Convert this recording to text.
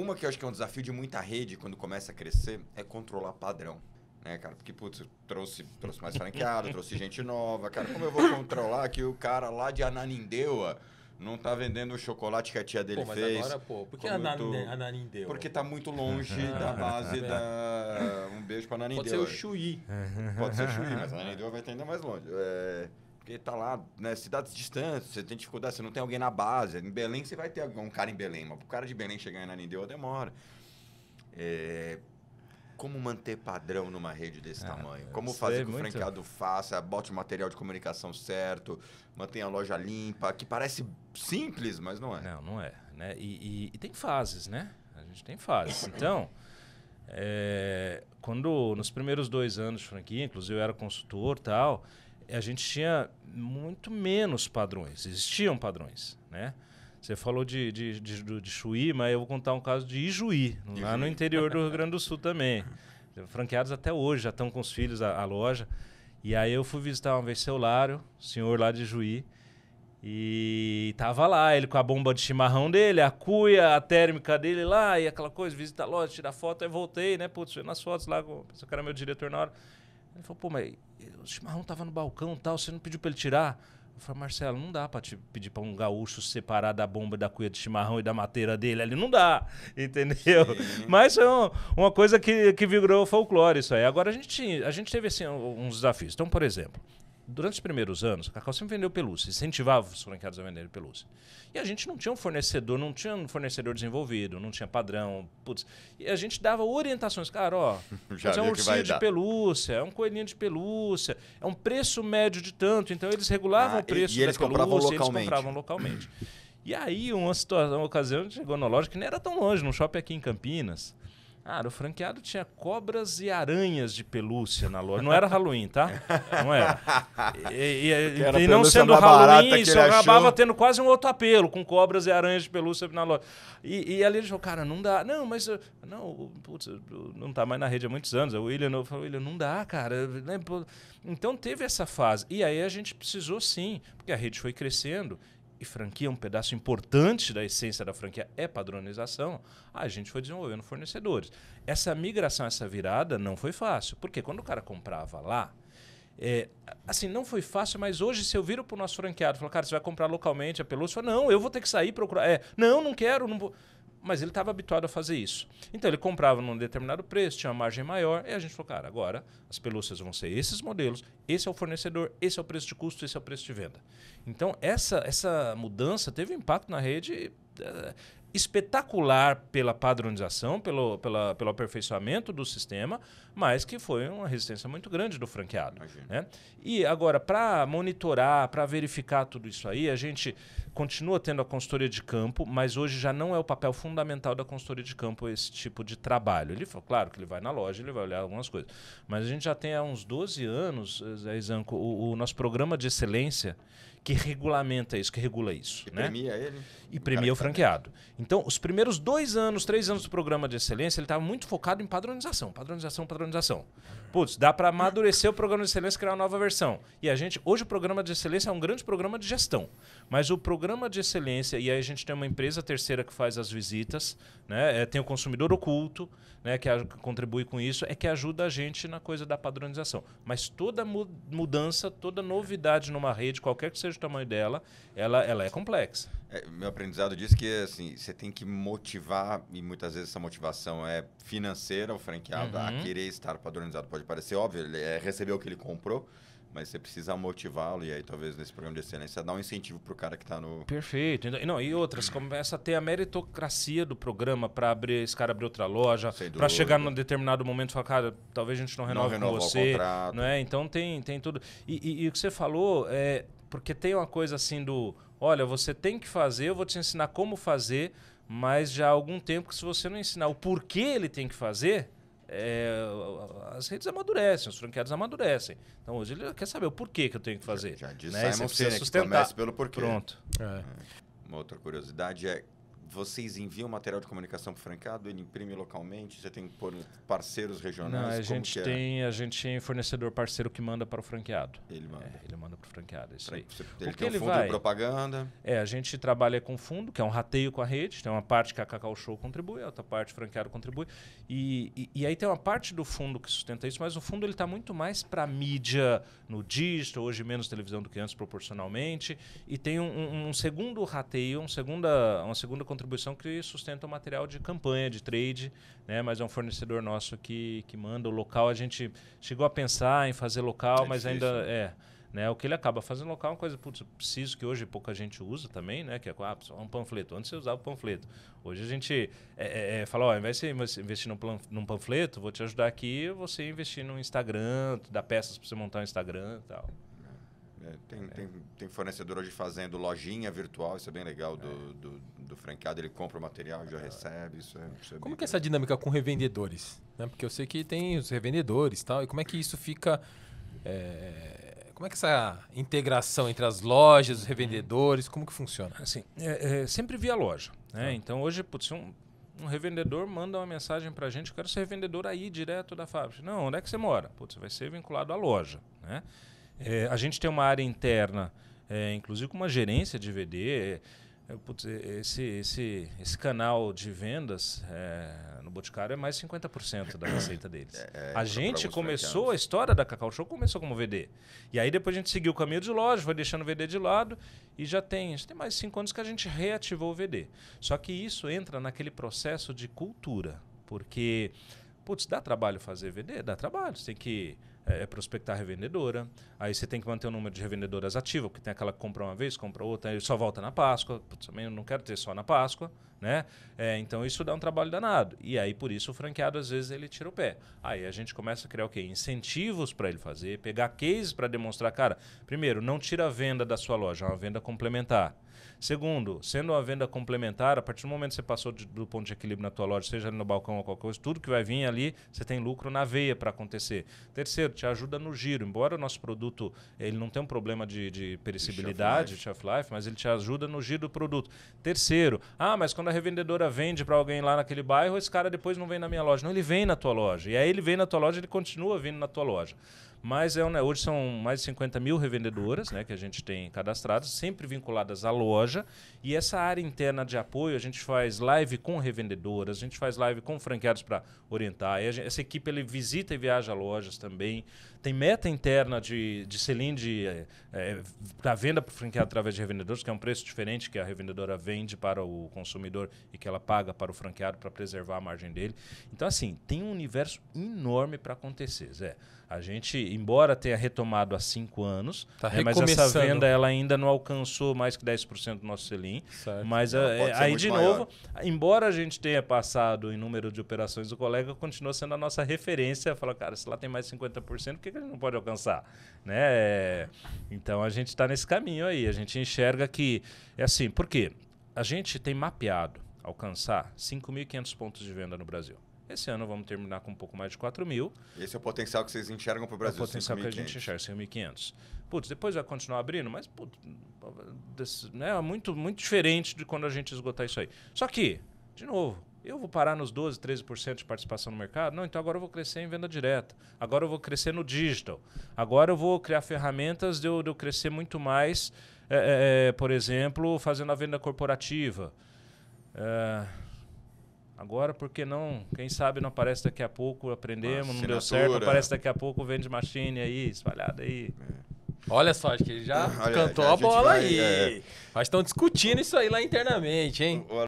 Uma que eu acho que é um desafio de muita rede quando começa a crescer é controlar padrão. Né, cara? Porque, putz, trouxe, trouxe mais franqueado, trouxe gente nova. Cara, como eu vou controlar que o cara lá de Ananindeua não tá vendendo o chocolate que a tia dele pô, mas fez. Agora, pô, por que Ananindeu? Tô... Porque tá muito longe da base tá da. Um beijo pra Ananindeua Pode ser o Chuí. Pode ser o Chuí, mas Ananindeua vai estar ainda mais longe. É... Porque tá lá, né, cidades distantes, você tem dificuldade, você não tem alguém na base. Em Belém você vai ter um cara em Belém, mas o cara de Belém chegar em Ananindeua demora. É, como manter padrão numa rede desse é, tamanho? Como fazer que o franqueado faça, bote o material de comunicação certo, mantenha a loja limpa, que parece simples, mas não é. Não, não é. Né? E, e, e tem fases, né? A gente tem fases. Então, é, quando nos primeiros dois anos de franquia, inclusive eu era consultor tal, a gente tinha muito menos padrões, existiam padrões, né? Você falou de, de, de, de Chuí, mas eu vou contar um caso de Ijuí, Ijuí. lá no interior do Rio Grande do Sul também. Franqueados até hoje, já estão com os filhos, a, a loja. E aí eu fui visitar uma vez seu Lário, senhor lá de Juí, e tava lá, ele com a bomba de chimarrão dele, a cuia, a térmica dele lá, e aquela coisa, visita a loja, tirar foto, aí voltei, né? Putz, nas fotos lá, o cara era meu diretor na hora. Ele falou, pô, mas o chimarrão tava no balcão tal, você não pediu para ele tirar? Eu falei, Marcelo, não dá para te pedir para um gaúcho separar da bomba da cuia de chimarrão e da mateira dele ali. Não dá, entendeu? Sim. Mas é um, uma coisa que, que virou folclore isso aí. Agora a gente, a gente teve assim, uns desafios. Então, por exemplo, durante os primeiros anos, a Cacau sempre vendeu pelúcia, incentivava os franqueados a venderem pelúcia. E a gente não tinha um fornecedor, não tinha um fornecedor desenvolvido, não tinha padrão. Putz. E a gente dava orientações. Cara, ó, é um ursinho de pelúcia, é um coelhinho de pelúcia, é um preço médio de tanto. Então eles regulavam ah, o preço e, e eles pelúcia compravam eles compravam localmente. E aí, uma situação, uma ocasião, a gente chegou na loja que nem era tão longe, num shopping aqui em Campinas. Cara, o franqueado tinha cobras e aranhas de pelúcia na loja. Não era Halloween, tá? Não era. E, e, era e não sendo Halloween, isso acabava tendo quase um outro apelo, com cobras e aranhas de pelúcia na loja. E, e ali ele falou, cara, não dá. Não, mas. Eh, não, putz, não tá mais na rede há muitos anos. O William falou: William, não dá, cara. Né, então teve essa fase. E aí a gente precisou sim, porque a rede foi crescendo e franquia é um pedaço importante da essência da franquia, é padronização, a gente foi desenvolvendo fornecedores. Essa migração, essa virada não foi fácil, porque quando o cara comprava lá, é, assim, não foi fácil, mas hoje se eu viro para o nosso franqueado e falo, cara, você vai comprar localmente a pelúcia? não, eu vou ter que sair procurar. É, não, não quero, não vou mas ele estava habituado a fazer isso. Então ele comprava num determinado preço, tinha uma margem maior, e a gente falou, cara, agora as pelúcias vão ser esses modelos, esse é o fornecedor, esse é o preço de custo, esse é o preço de venda. Então essa, essa mudança teve um impacto na rede eh, espetacular pela padronização, pelo, pela, pelo aperfeiçoamento do sistema, mas que foi uma resistência muito grande do franqueado. Né? E agora, para monitorar, para verificar tudo isso aí, a gente continua tendo a consultoria de campo, mas hoje já não é o papel fundamental da consultoria de campo esse tipo de trabalho. Ele falou, claro que ele vai na loja, ele vai olhar algumas coisas, mas a gente já tem há uns 12 anos, eh, Zé Zanco, o, o nosso programa de excelência que regulamenta isso, que regula isso. E né? premia ele? E premia o franqueado. Então, os primeiros dois anos, três anos do programa de excelência, ele estava muito focado em padronização, padronização, padronização. Putz, dá para amadurecer o programa de excelência e criar uma nova versão. E a gente, hoje o programa de excelência é um grande programa de gestão. Mas o programa de excelência, e aí a gente tem uma empresa terceira que faz as visitas, né? É, tem o consumidor oculto, né? Que, a, que contribui com isso, é que ajuda a gente na coisa da padronização. Mas toda mudança, toda novidade numa rede, qualquer que seja o tamanho dela, ela, ela é complexa. É, meu aprendizado diz que, assim, você tem que motivar, e muitas vezes essa motivação é financeira, o franqueado uhum. a querer estar padronizado. Pode parecer óbvio, ele é receber o que ele comprou, mas você precisa motivá-lo e aí talvez nesse programa de excelência dar um incentivo para o cara que está no perfeito então, não e outras uhum. começa a ter a meritocracia do programa para abrir esse cara abrir outra loja para chegar num determinado momento e falar cara talvez a gente não renove não com você não é então tem tem tudo e, e, e o que você falou é porque tem uma coisa assim do olha você tem que fazer eu vou te ensinar como fazer mas já há algum tempo que se você não ensinar o porquê ele tem que fazer, é, as redes amadurecem, os franqueados amadurecem. Então hoje ele quer saber o porquê que eu tenho que fazer. Já, já disse né? Simon Sinek, comece pelo porquê. Pronto. É. Uma outra curiosidade é vocês enviam material de comunicação para o franqueado, ele imprime localmente, você tem que pôr parceiros regionais? Não, a gente é? tem, a gente tem fornecedor parceiro que manda para o franqueado. Ele manda. É, ele manda para o franqueado, isso pra, aí. Você, ele tem um fundo vai, de propaganda. É, a gente trabalha com fundo, que é um rateio com a rede, tem uma parte que a Cacau Show contribui, a outra parte o franqueado contribui. E, e, e aí tem uma parte do fundo que sustenta isso, mas o fundo ele está muito mais para mídia no digital, hoje menos televisão do que antes proporcionalmente, e tem um, um, um segundo rateio, um segunda, uma segunda contribuição contribuição que sustenta o material de campanha, de trade, né? mas é um fornecedor nosso que, que manda o local. A gente chegou a pensar em fazer local, é mas difícil. ainda né? é. Né? O que ele acaba fazendo local é uma coisa, putz, preciso que hoje pouca gente usa também, né? Que é ah, um panfleto. Antes você usava o panfleto. Hoje a gente é, é, é fala, ao invés de você investir num, plan, num panfleto, vou te ajudar aqui, você investir no Instagram, dar peças para você montar um Instagram e tal. É, tem, é. tem, tem fornecedor hoje fazendo lojinha virtual, isso é bem legal do, é. do, do franqueado, ele compra o material já é. recebe. Isso é, isso como que é essa dinâmica com revendedores? Né? Porque eu sei que tem os revendedores e tal, e como é que isso fica. Como é que essa integração entre as lojas, os revendedores, como que funciona? Assim, é, é, sempre via loja. Né? Ah. Então hoje, putz, um, um, revendedor manda uma mensagem para a gente, eu quero ser revendedor aí direto da fábrica. Não, onde é que você mora? Putz, vai ser vinculado à loja. Né? É, a gente tem uma área interna, é, inclusive com uma gerência de VD. É, putz, é, esse, esse, esse canal de vendas é, no Boticário é mais 50% da receita deles. É, a gente começou, a história da Cacau Show começou como VD. E aí depois a gente seguiu o caminho de loja, foi deixando o VD de lado e já tem, já tem mais cinco anos que a gente reativou o VD. Só que isso entra naquele processo de cultura, porque, putz, dá trabalho fazer VD? Dá trabalho. Você tem que é, é, prospectar revendedora, aí você tem que manter o número de revendedoras ativo, porque tem aquela que compra uma vez, compra outra, aí só volta na Páscoa. Putz, também eu não quero ter só na Páscoa né? É, então isso dá um trabalho danado. E aí por isso o franqueado às vezes ele tira o pé. Aí a gente começa a criar o quê? Incentivos para ele fazer, pegar cases para demonstrar, cara, primeiro, não tira a venda da sua loja, é uma venda complementar. Segundo, sendo uma venda complementar, a partir do momento que você passou de, do ponto de equilíbrio na tua loja, seja no balcão ou qualquer coisa, tudo que vai vir ali, você tem lucro na veia para acontecer. Terceiro, te ajuda no giro. Embora o nosso produto ele não tenha um problema de, de perecibilidade, de shelf life, mas ele te ajuda no giro do produto. Terceiro, ah, mas quando quando a revendedora vende para alguém lá naquele bairro, esse cara depois não vem na minha loja. Não, ele vem na tua loja. E aí ele vem na tua loja, ele continua vindo na tua loja. Mas é, né, hoje são mais de 50 mil revendedoras né, que a gente tem cadastradas, sempre vinculadas à loja. E essa área interna de apoio, a gente faz live com revendedoras, a gente faz live com franqueados para orientar. Gente, essa equipe ele visita e viaja a lojas também. Tem meta interna de, de selim de, é, é, da venda para o franqueado através de revendedores, que é um preço diferente que a revendedora vende para o consumidor e que ela paga para o franqueado para preservar a margem dele. Então, assim, tem um universo enorme para acontecer, Zé. A gente embora tenha retomado há cinco anos, tá né, mas essa venda ela ainda não alcançou mais que 10% do nosso selim. Certo. Mas eh, aí, de maior. novo, embora a gente tenha passado em número de operações o colega, continua sendo a nossa referência. Fala, cara, se lá tem mais 50%, por que, que a gente não pode alcançar? Né? Então, a gente está nesse caminho aí. A gente enxerga que... É assim, por quê? A gente tem mapeado alcançar 5.500 pontos de venda no Brasil. Esse ano vamos terminar com um pouco mais de 4 mil. Esse é o potencial que vocês enxergam para o Brasil? É o potencial 5, que a gente enxerga, 5.500. Putz, depois vai continuar abrindo, mas putz, né, é muito, muito diferente de quando a gente esgotar isso aí. Só que, de novo, eu vou parar nos 12%, 13% de participação no mercado? Não, então agora eu vou crescer em venda direta. Agora eu vou crescer no digital. Agora eu vou criar ferramentas de eu, de eu crescer muito mais, é, é, é por exemplo, fazendo a venda corporativa. É, Agora, por que não? Quem sabe não aparece daqui a pouco, aprendemos, não deu certo, aparece daqui a pouco, vende machine aí, espalhada aí. É. Olha só, acho que ele já Olha, cantou a, a bola vai, aí. É... Mas estão discutindo isso aí lá internamente, hein? O...